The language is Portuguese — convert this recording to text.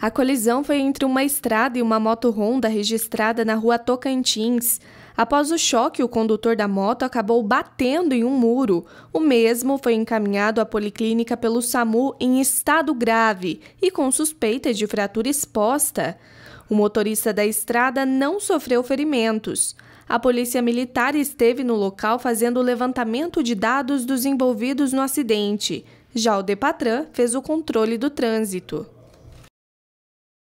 A colisão foi entre uma estrada e uma moto Honda registrada na rua Tocantins. Após o choque, o condutor da moto acabou batendo em um muro. O mesmo foi encaminhado à policlínica pelo SAMU em estado grave e com suspeita de fratura exposta. O motorista da estrada não sofreu ferimentos. A polícia militar esteve no local fazendo o levantamento de dados dos envolvidos no acidente. Já o Depatran fez o controle do trânsito.